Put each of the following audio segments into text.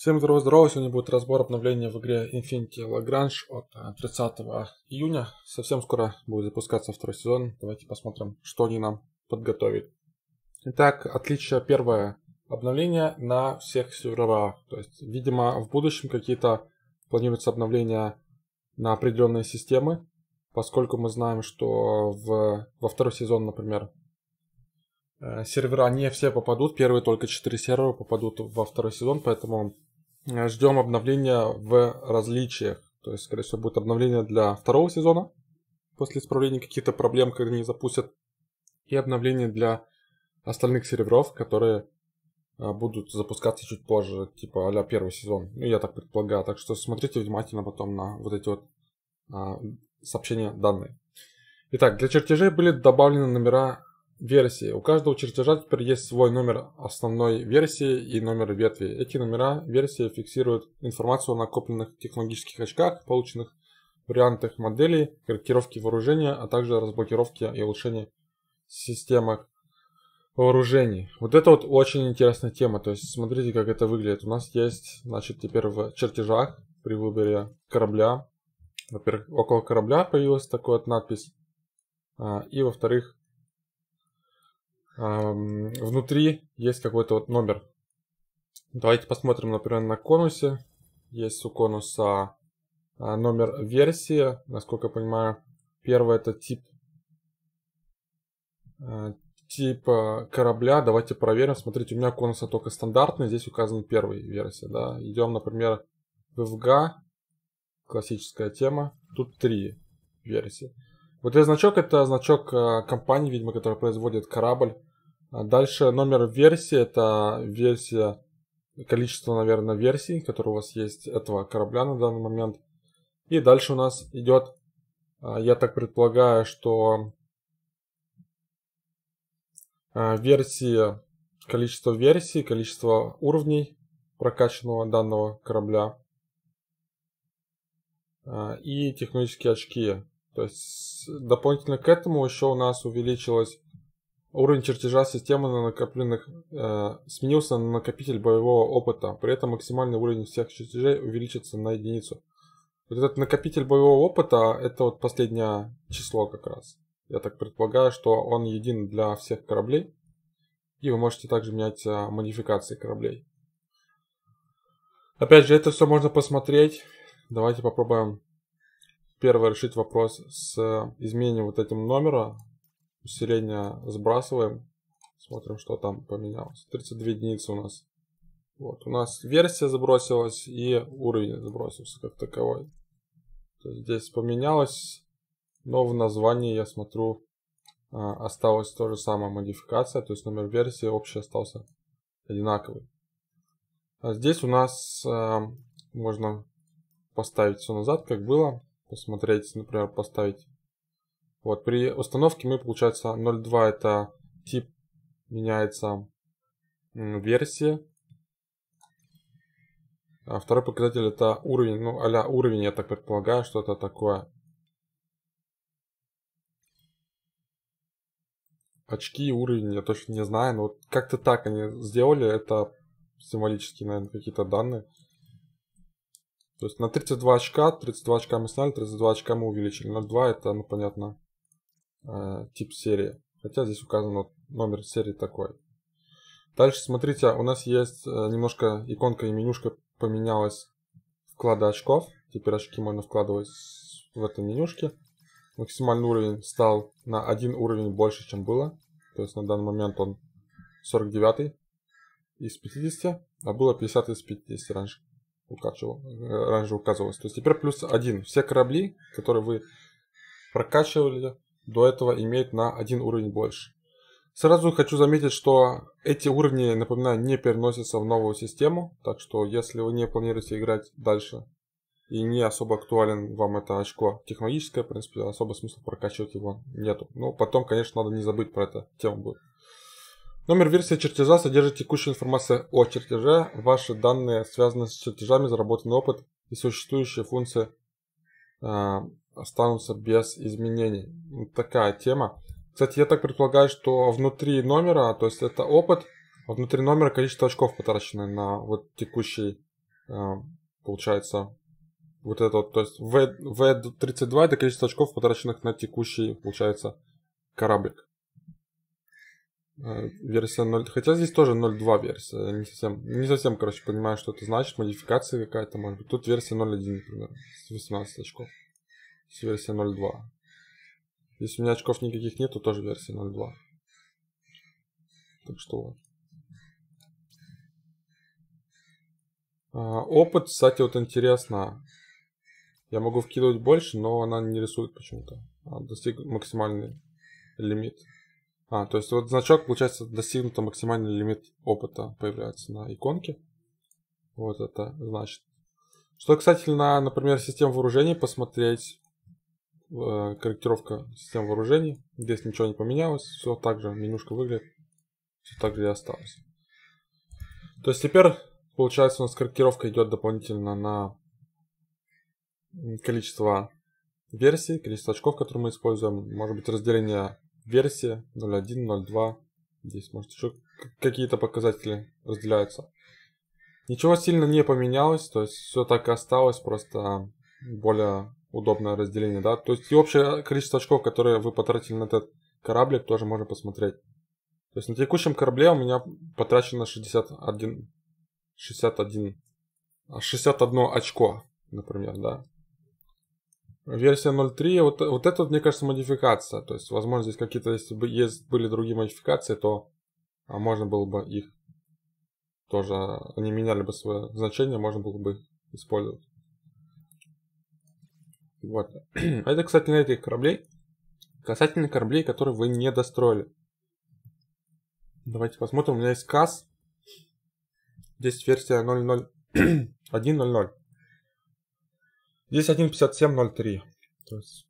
Всем здорово, здорово. Сегодня будет разбор обновления в игре Infinity Lagrange от 30 э, июня. Совсем скоро будет запускаться второй сезон. Давайте посмотрим, что они нам подготовят. Итак, отличие первое. Обновление на всех серверах. То есть, видимо, в будущем какие-то планируются обновления на определенные системы, поскольку мы знаем, что в, во второй сезон, например, э, сервера не все попадут, первые только 4 сервера попадут во второй сезон, поэтому Э, ждем обновления в различиях. То есть, скорее всего, будет обновление для второго сезона, после исправления каких-то проблем, когда не запустят, и обновление для остальных серверов, которые э, будут запускаться чуть позже, типа а первый сезон. Ну, я так предполагаю. Так что смотрите внимательно потом на вот эти вот а, сообщения данные. Итак, для чертежей были добавлены номера версии. У каждого чертежа теперь есть свой номер основной версии и номер ветви. Эти номера версии фиксируют информацию о накопленных технологических очках, полученных вариантах моделей, корректировки вооружения, а также разблокировки и улучшения системы вооружений. Вот это вот очень интересная тема. То есть смотрите, как это выглядит. У нас есть, значит, теперь в чертежах при выборе корабля. Во-первых, около корабля появилась такая вот надпись. А, и, во-вторых, внутри есть какой-то вот номер. Давайте посмотрим, например, на конусе. Есть у конуса а, номер версии, насколько я понимаю. Первый это тип, а, тип а, корабля. Давайте проверим. Смотрите, у меня конуса только стандартный, здесь указана первая версия. Да? Идем, например, в FG, классическая тема. Тут три версии. Вот этот значок это значок компании, видимо, которая производит корабль. А дальше номер версии, это версия, количество, наверное, версий, которые у вас есть этого корабля на данный момент. И дальше у нас идет, а, я так предполагаю, что а, версия количество версий, количество уровней прокачанного данного корабля и технические очки. То есть дополнительно к этому еще у нас увеличилось Уровень чертежа системы на накопленных э, сменился на накопитель боевого опыта. При этом максимальный уровень всех чертежей увеличится на единицу. Вот этот накопитель боевого опыта, это вот последнее число как раз. Я так предполагаю, что он един для всех кораблей. И вы можете также менять э, модификации кораблей. Опять же, это все можно посмотреть. Давайте попробуем первое решить вопрос с э, изменением вот этим номера усиление сбрасываем, смотрим, что там поменялось. 32 единицы у нас. Вот, у нас версия забросилась и уровень забросился как таковой. здесь поменялось, но в названии я смотрю а, осталась то же самая модификация, то есть номер версии общий остался одинаковый. А здесь у нас а, можно поставить все назад, как было, посмотреть, например, поставить вот, при установке мы, получается, 0.2 это тип меняется версия. А второй показатель это уровень, ну а уровень, я так предполагаю, что это такое. Очки, уровень, я точно не знаю, но вот как-то так они сделали, это символические, наверное, какие-то данные. То есть на 32 очка, 32 очка мы сняли, 32 очка мы увеличили. 0,2 это, ну, понятно, Э, тип серии. Хотя здесь указан вот номер серии такой. Дальше, смотрите, у нас есть э, немножко иконка и менюшка поменялась вклада очков. Теперь очки можно вкладывать в это менюшке. Максимальный уровень стал на один уровень больше, чем было. То есть на данный момент он 49 из 50, а было 50 из 50 раньше укачивал, э, раньше указывалось. То есть теперь плюс один. Все корабли, которые вы прокачивали, до этого имеет на один уровень больше. Сразу хочу заметить, что эти уровни, напоминаю, не переносятся в новую систему, так что если вы не планируете играть дальше и не особо актуален вам это очко технологическое, в принципе, особо смысла прокачивать его нету. Ну, потом, конечно, надо не забыть про эту тему будет. Номер версии чертежа содержит текущую информацию о чертеже, ваши данные связаны с чертежами, заработанный опыт и существующие функции а, останутся без изменений. Вот такая тема. Кстати, я так предполагаю, что внутри номера, то есть это опыт, внутри номера количество очков потрачено на вот текущий, э, получается, вот это то есть v, V32 это количество очков, потраченных на текущий, получается, кораблик. Э, версия 0, хотя здесь тоже 0.2 версия, не совсем, не совсем, короче, понимаю, что это значит, модификация какая-то, может быть, тут версия 0.1, например, с 18 очков с версии 0.2. Если у меня очков никаких нет, то тоже версия 0.2. Так что вот. А, опыт, кстати, вот интересно. Я могу вкидывать больше, но она не рисует почему-то. А, достиг максимальный лимит. А, то есть вот значок, получается, достигнуто максимальный лимит опыта появляется на иконке. Вот это значит. Что кстати на, например, систем вооружений посмотреть, Э, корректировка систем вооружений. Здесь ничего не поменялось, все так же менюшка выглядит, все так же и осталось. То есть теперь, получается, у нас корректировка идет дополнительно на количество версий, количество очков, которые мы используем. Может быть разделение версии 0.1, 0.2. Здесь может еще какие-то показатели разделяются. Ничего сильно не поменялось, то есть все так и осталось, просто более удобное разделение, да. То есть и общее количество очков, которые вы потратили на этот кораблик, тоже можно посмотреть. То есть на текущем корабле у меня потрачено 61, 61, 61 очко, например, да. Версия 0.3, вот, вот это, мне кажется, модификация. То есть, возможно, здесь какие-то, если бы есть, были другие модификации, то а можно было бы их тоже, они меняли бы свое значение, можно было бы использовать. Вот. Это, кстати, на этих кораблей. Касательно кораблей, которые вы не достроили. Давайте посмотрим. У меня есть КАС. Здесь версия 0.01.00. Здесь 1.57.03. То есть,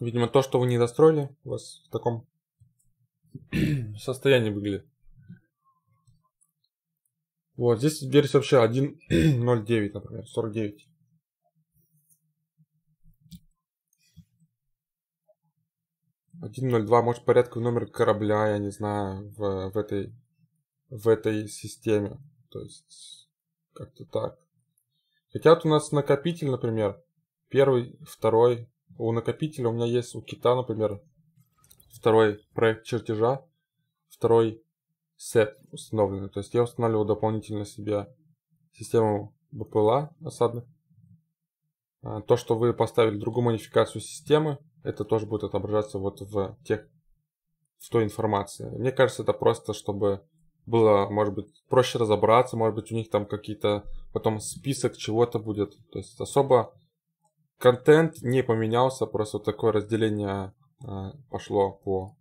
видимо, то, что вы не достроили, у вас в таком состоянии выглядит. Вот, здесь версия вообще 1.09, например, 49. 1.02, может, порядковый номер корабля, я не знаю, в, в, этой, в этой системе. То есть, как-то так. Хотя вот у нас накопитель, например, первый, второй. У накопителя у меня есть, у кита, например, второй проект чертежа, второй сет установленный. То есть я устанавливал дополнительно себе систему БПЛА осадных. А, то, что вы поставили другую модификацию системы, это тоже будет отображаться вот в тех, в той информации. Мне кажется, это просто, чтобы было, может быть, проще разобраться, может быть, у них там какие-то потом список чего-то будет. То есть особо контент не поменялся, просто вот такое разделение э, пошло по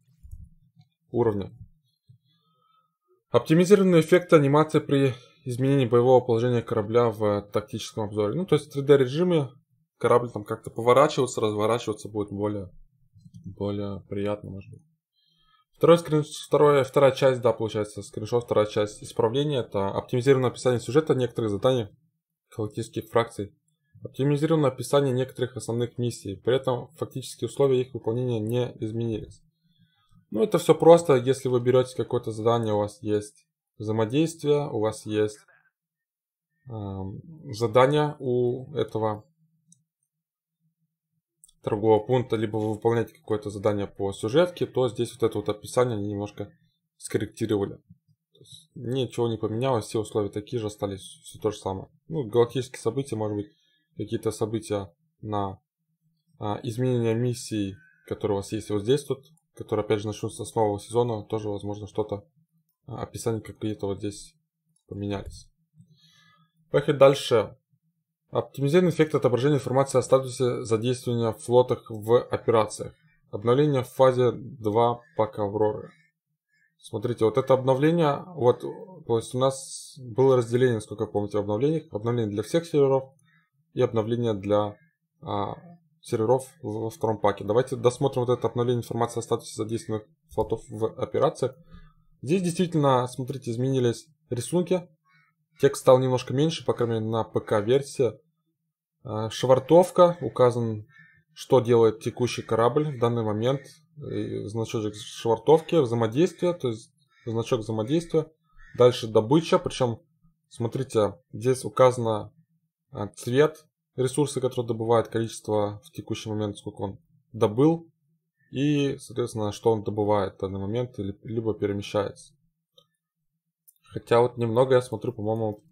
уровню. Оптимизированный эффект анимации при изменении боевого положения корабля в тактическом обзоре. Ну, то есть в 3D режиме корабль там как-то поворачиваться, разворачиваться будет более, более приятно, может быть. Второй скрин, второе, вторая часть, да, получается, скриншот, вторая часть исправления, это оптимизированное описание сюжета некоторых заданий галактических фракций, оптимизированное описание некоторых основных миссий, при этом фактически условия их выполнения не изменились. Ну, это все просто, если вы берете какое-то задание, у вас есть взаимодействие, у вас есть э, задание у этого торгового пункта, либо вы выполняете какое-то задание по сюжетке, то здесь вот это вот описание они немножко скорректировали. ничего не поменялось, все условия такие же остались, все то же самое. Ну, галактические события, может быть, какие-то события на а, изменение миссии, которые у вас есть вот здесь тут, которые опять же начнутся с нового сезона, тоже возможно что-то, а, описание какие-то вот здесь поменялись. Поехали дальше. Оптимизированный эффект отображения информации о статусе задействования в флотах в операциях. Обновление в фазе 2 пака Авроры. Смотрите, вот это обновление, вот, то есть у нас было разделение, сколько помните обновлений. Обновление для всех серверов и обновление для а, серверов во втором паке. Давайте досмотрим вот это обновление информации о статусе задействованных флотов в операциях. Здесь действительно, смотрите, изменились рисунки. Текст стал немножко меньше, по крайней мере на ПК-версии. А, швартовка. Указан, что делает текущий корабль в данный момент. значок швартовки, взаимодействие, то есть значок взаимодействия. Дальше добыча, причем, смотрите, здесь указано а, цвет ресурсы которые добывает, количество в текущий момент, сколько он добыл, и, соответственно, что он добывает в данный момент, либо перемещается. Хотя вот немного, я смотрю, по-моему,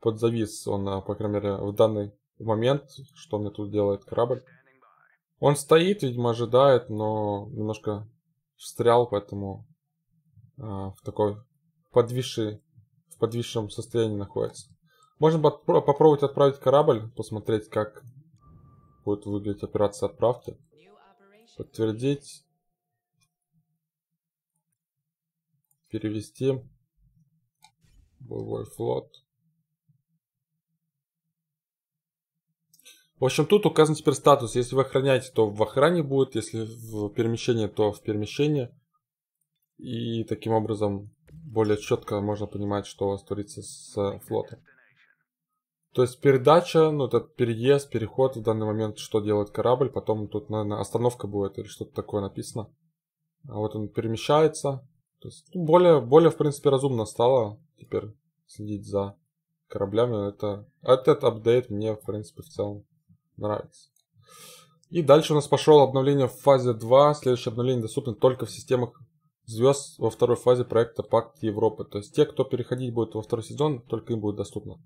подзавис он, а, по крайней мере, в данной в момент, что мне тут делает корабль. Он стоит, видимо, ожидает, но немножко встрял, поэтому э, в такой подвисшей, в подвисшем состоянии находится. Можно подпро- попробовать отправить корабль, посмотреть, как будет выглядеть операция отправки. Подтвердить. Перевести. Боевой флот. В общем, тут указан теперь статус. Если вы охраняете, то в охране будет. Если в перемещении, то в перемещении. И таким образом более четко можно понимать, что у вас творится с флотом. То есть передача, ну это переезд, переход в данный момент, что делает корабль. Потом тут, наверное, остановка будет или что-то такое написано. А вот он перемещается. То есть ну, более, более, в принципе, разумно стало теперь следить за кораблями. Это, этот апдейт мне, в принципе, в целом Нравится. И дальше у нас пошло обновление в фазе 2. Следующее обновление доступно только в системах звезд во второй фазе проекта Пакт Европы. То есть те, кто переходить будет во второй сезон, только им будет доступно.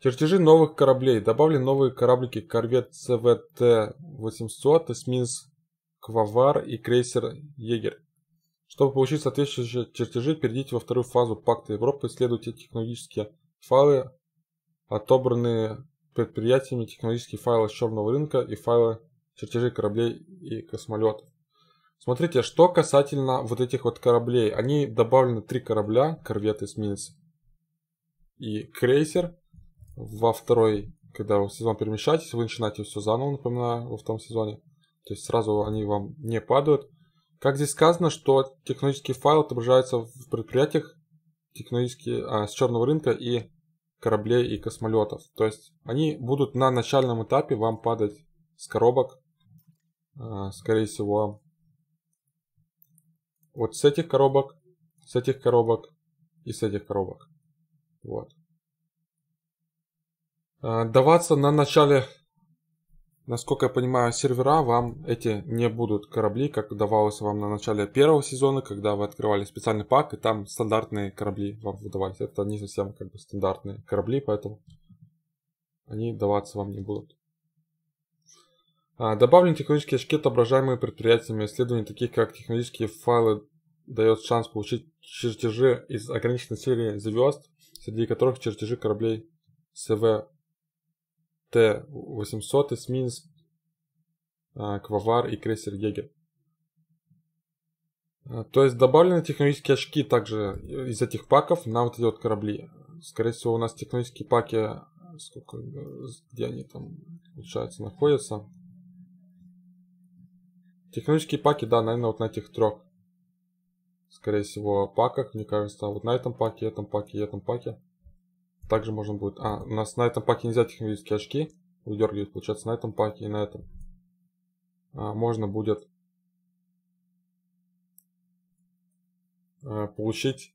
Чертежи новых кораблей. Добавлены новые кораблики корвет СВТ-800, эсминец Квавар и крейсер Егер. Чтобы получить соответствующие чертежи, перейдите во вторую фазу Пакта Европы, исследуйте технологические файлы, отобранные предприятиями технологические файлы с черного рынка и файлы чертежей кораблей и космолетов. Смотрите, что касательно вот этих вот кораблей. Они добавлены три корабля, корвет, эсминец и крейсер. Во второй, когда вы в сезон перемещаетесь, вы начинаете все заново, напоминаю, во втором сезоне. То есть сразу они вам не падают. Как здесь сказано, что технологический файл отображается в предприятиях технологические, а, с черного рынка и кораблей и космолетов. То есть они будут на начальном этапе вам падать с коробок, э, скорее всего, вот с этих коробок, с этих коробок и с этих коробок. Вот. Э, даваться на начале Насколько я понимаю, сервера вам эти не будут корабли, как давалось вам на начале первого сезона, когда вы открывали специальный пак, и там стандартные корабли вам выдавались. Это не совсем как бы стандартные корабли, поэтому они даваться вам не будут. А, добавлен технологический эшкет, отображаемый предприятиями исследований, таких как технологические файлы, дает шанс получить чертежи из ограниченной серии звезд, среди которых чертежи кораблей СВ Т-800, эсминец а, Квавар и крейсер Егер. А, то есть добавлены технологические очки также из этих паков на вот эти вот корабли. Скорее всего, у нас технологические паки, а, сколько, где они там, получается, находятся. Технологические паки, да, наверное, вот на этих трех. Скорее всего, паках, мне кажется, вот на этом паке, этом паке, этом паке. Также можно будет... А, у нас на этом паке нельзя технологические очки выдергивать, получается, на этом паке и на этом. А, можно будет э, получить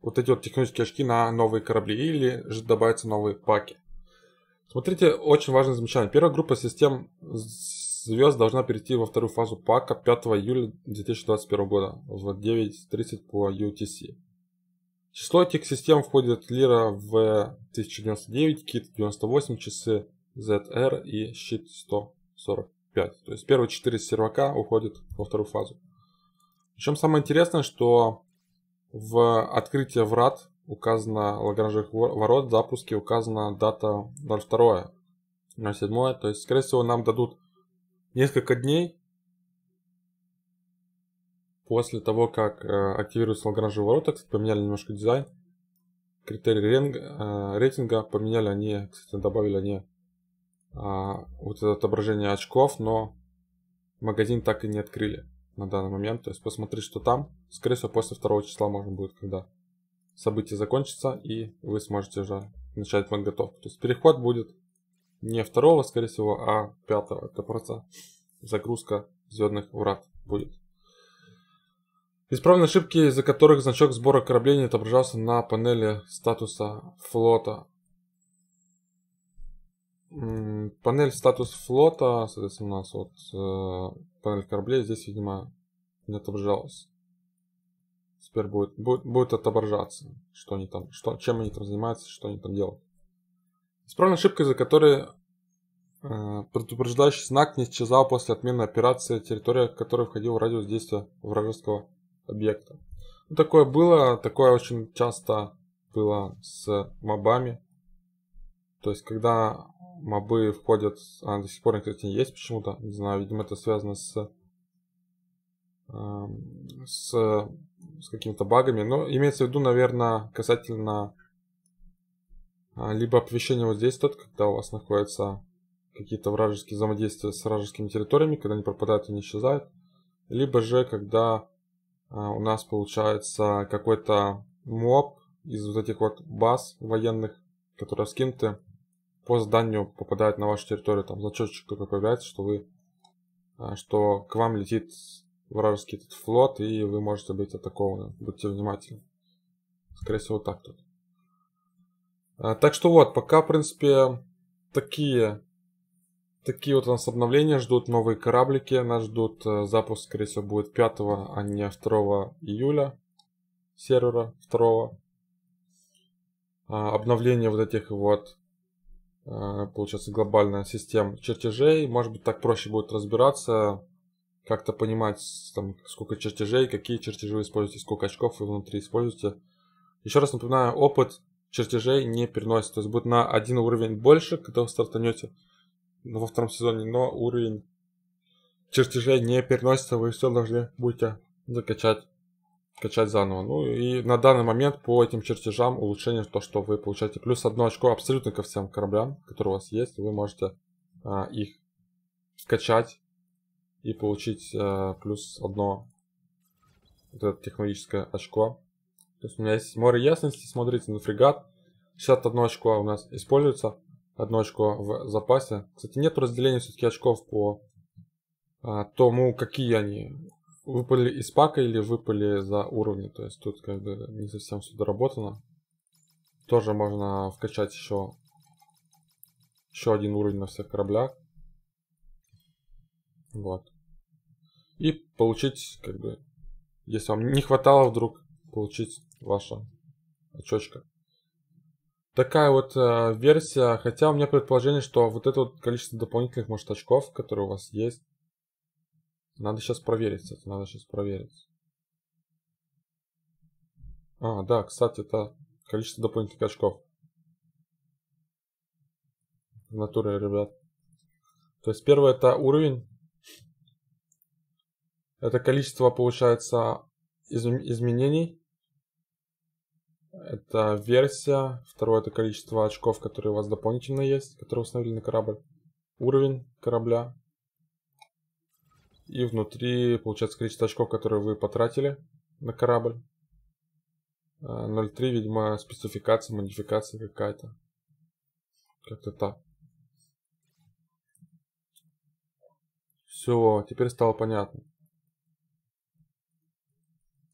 вот эти вот технические очки на новые корабли или же добавятся новые паки. Смотрите, очень важное замечание. Первая группа систем звезд должна перейти во вторую фазу пака 5 июля 2021 года в 9.30 по UTC число этих систем входит лира в 1099, кит 98, часы ZR и щит 145. То есть первые 4 сервака уходят во вторую фазу. Причем самое интересное, что в открытии врат указано лагранжевых ворот, в запуске указана дата 02, 07. То есть, скорее всего, нам дадут несколько дней После того, как э, активируются лагранжевые ворота, кстати, поменяли немножко дизайн, критерии э, рейтинга, поменяли они, кстати, добавили они а, вот это отображение очков, но магазин так и не открыли на данный момент. То есть посмотреть, что там. Скорее всего, после второго числа можно будет, когда событие закончится, и вы сможете уже начать подготовку. То есть переход будет не второго, скорее всего, а пятого, Это просто загрузка звездных врат будет. Исправлены ошибки, из-за которых значок сбора кораблей не отображался на панели статуса флота. Панель статус флота, соответственно, у нас вот э, панель кораблей здесь, видимо, не отображалась. Теперь будет, будет, будет отображаться, что они там, что, чем они там занимаются, что они там делают. Исправлена ошибка, из-за которой э, предупреждающий знак не исчезал после отмены операции территория, которая входила в радиус действия вражеского объекта. Ну, такое было, такое очень часто было с мобами. То есть, когда мобы входят, а до сих пор, кстати, есть почему-то, не знаю, видимо, это связано с, э, с, с какими-то багами. Но имеется в виду, наверное, касательно а, либо оповещения вот здесь, тот, когда у вас находятся какие-то вражеские взаимодействия с вражескими территориями, когда они пропадают и не исчезают, либо же, когда а, у нас получается какой-то моб из вот этих вот баз военных, которые скинты по заданию попадают на вашу территорию. Там зачетчик только появляется, что вы а, что к вам летит вражеский этот флот, и вы можете быть атакованы. Будьте внимательны. Скорее всего, так тут. А, так что вот, пока, в принципе, такие Такие вот у нас обновления ждут, новые кораблики нас ждут. Э, запуск, скорее всего, будет 5, а не 2 июля сервера 2. А, обновление вот этих вот, э, получается, глобальная система чертежей. Может быть, так проще будет разбираться, как-то понимать, там, сколько чертежей, какие чертежи вы используете, сколько очков вы внутри используете. Еще раз напоминаю, опыт чертежей не переносит. То есть будет на один уровень больше, когда вы стартанете во втором сезоне, но уровень чертежей не переносится, вы все должны будете закачать качать заново. Ну и на данный момент по этим чертежам улучшение то, что вы получаете плюс одно очко абсолютно ко всем кораблям, которые у вас есть. Вы можете а, их скачать и получить а, плюс одно вот это технологическое очко. То есть у меня есть море ясности, смотрите на фрегат. 61 очко у нас используется одно очко в запасе. Кстати, нет разделения все-таки очков по а, тому, какие они выпали из пака или выпали за уровни. То есть тут как бы не совсем все доработано. Тоже можно вкачать еще, еще один уровень на всех кораблях. Вот. И получить, как бы, если вам не хватало вдруг, получить ваше очочко такая вот э, версия, хотя у меня предположение, что вот это вот количество дополнительных, может, очков, которые у вас есть, надо сейчас проверить, кстати, надо сейчас проверить. А, да, кстати, это количество дополнительных очков. В натуре, ребят. То есть первое это уровень. Это количество, получается, из изменений. Это версия. Второе это количество очков, которые у вас дополнительно есть, которые установили на корабль. Уровень корабля. И внутри получается количество очков, которые вы потратили на корабль. 0.3, э, видимо, спецификация, модификация какая-то. Как-то так. Все, теперь стало понятно.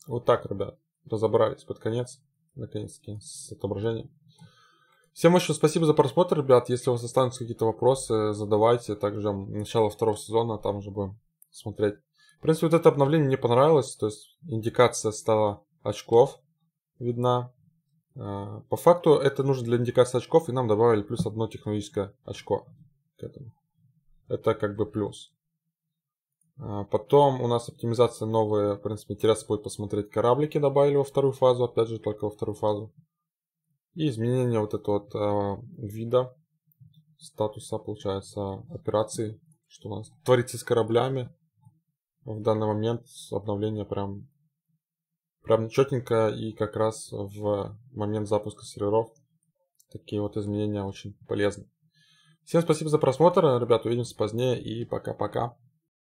Вот так, ребят, разобрались под конец наконец-таки, с отображением. Всем еще спасибо за просмотр, ребят. Если у вас останутся какие-то вопросы, задавайте. Также начало второго сезона, там уже будем смотреть. В принципе, вот это обновление мне понравилось. То есть индикация стала очков видна. Э, по факту это нужно для индикации очков, и нам добавили плюс одно технологическое очко к этому. Это как бы плюс. А, потом у нас оптимизация новая, в принципе, интересно будет посмотреть. Кораблики добавили во вторую фазу, опять же, только во вторую фазу. И изменение вот этого вот, э, вида, статуса, получается, операции, что у нас творится с кораблями. В данный момент обновление прям, прям четенько и как раз в момент запуска серверов такие вот изменения очень полезны. Всем спасибо за просмотр, ребят, увидимся позднее и пока-пока.